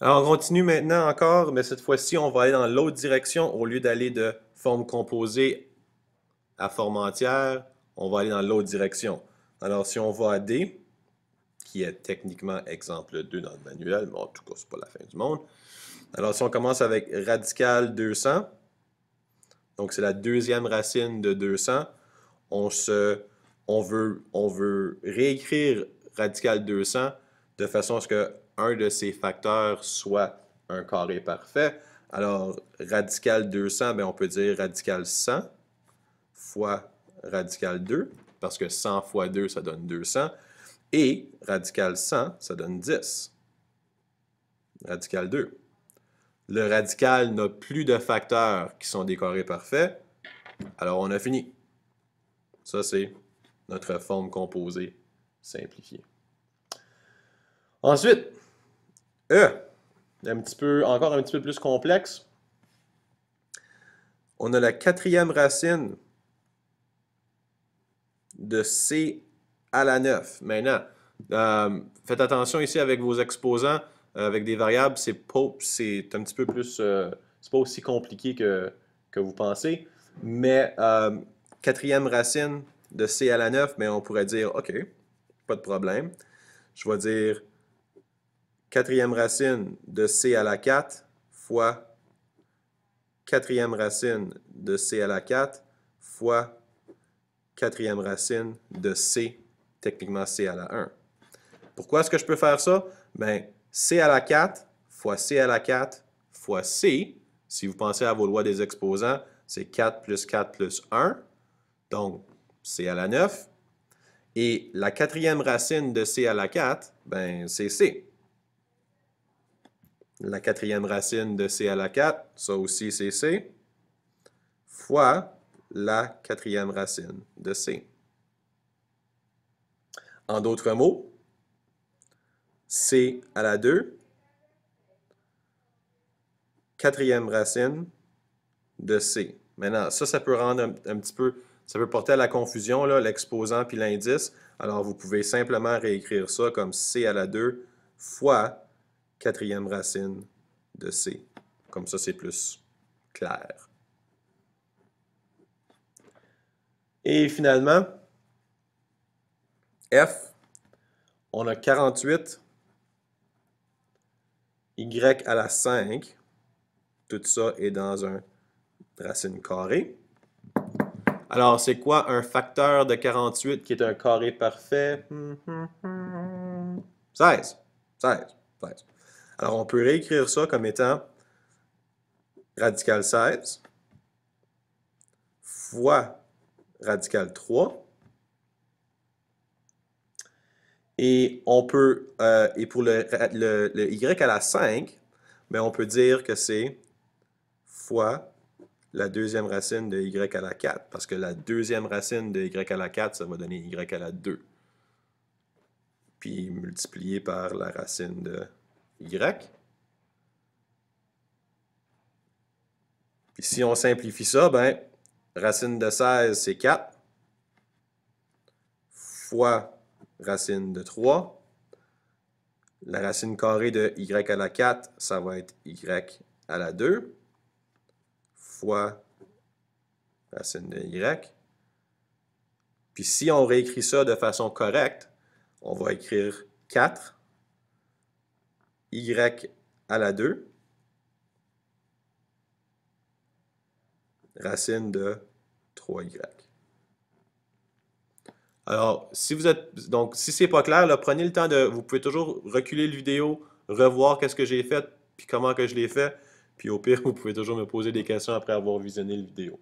Alors, on continue maintenant encore, mais cette fois-ci, on va aller dans l'autre direction. Au lieu d'aller de forme composée à forme entière, on va aller dans l'autre direction. Alors, si on va à D, qui est techniquement exemple 2 dans le manuel, mais en tout cas, n'est pas la fin du monde. Alors, si on commence avec radical 200, donc c'est la deuxième racine de 200, on, se, on, veut, on veut réécrire radical 200 de façon à ce que un de ces facteurs soit un carré parfait. Alors, radical 200, ben, on peut dire radical 100 fois radical 2, parce que 100 fois 2, ça donne 200. Et radical 100, ça donne 10. Radical 2. Le radical n'a plus de facteurs qui sont des carrés parfaits. Alors, on a fini. Ça, c'est notre forme composée simplifiée. Ensuite, E, un petit peu, encore un petit peu plus complexe, on a la quatrième racine de C à la 9. Maintenant, euh, faites attention ici avec vos exposants, euh, avec des variables, c'est pas, c'est un petit peu plus, c'est pas aussi compliqué que, que vous pensez, mais quatrième racine de C à la 9, mais on pourrait dire, OK, pas de problème. Je vais dire quatrième racine de c à la 4 fois quatrième racine de c à la 4 fois quatrième racine de c, techniquement c à la 1. Pourquoi est-ce que je peux faire ça? Bien, c à la 4 fois c à la 4 fois c, si vous pensez à vos lois des exposants, c'est 4 plus 4 plus 1, donc c à la 9. Et la quatrième racine de c à la 4, ben, c'est c la quatrième racine de c à la 4, ça aussi c'est c, fois la quatrième racine de c. En d'autres mots, c à la 2, quatrième racine de c. Maintenant, ça, ça peut rendre un, petit peu, ça peut porter à la confusion, l'exposant puis l'indice. Alors, vous pouvez simplement réécrire ça comme c à la 2 fois quatrième racine de C. Comme ça, c'est plus clair. Et finalement, F, on a 48, Y à la 5, tout ça est dans un racine carrée. Alors, c'est quoi un facteur de 48 qui est un carré parfait? 16. 16. 16. Alors, on peut réécrire ça comme étant radical 16 fois radical 3. Et on peut, euh, et pour le, y à la 5, mais ben, on peut dire que c'est fois la deuxième racine de y à la 4, parce que la deuxième racine de y à la 4, ça va donner y à la 2, puis multiplié par la racine de y. Puis si on simplifie ça, ben, racine de 16, c'est 4, fois racine de 3. La racine carrée de y à la 4, ça va être y à la 2, fois racine de y. Puis si on réécrit ça de façon correcte, on va écrire 4 y à la 2, racine de 3y. Alors, si vous êtes, donc, si c'est pas clair, prenez le temps de, vous pouvez toujours reculer la vidéo, revoir qu'est-ce que j'ai fait, puis comment que je l'ai fait, puis au pire, vous pouvez toujours me poser des questions après avoir visionné la vidéo.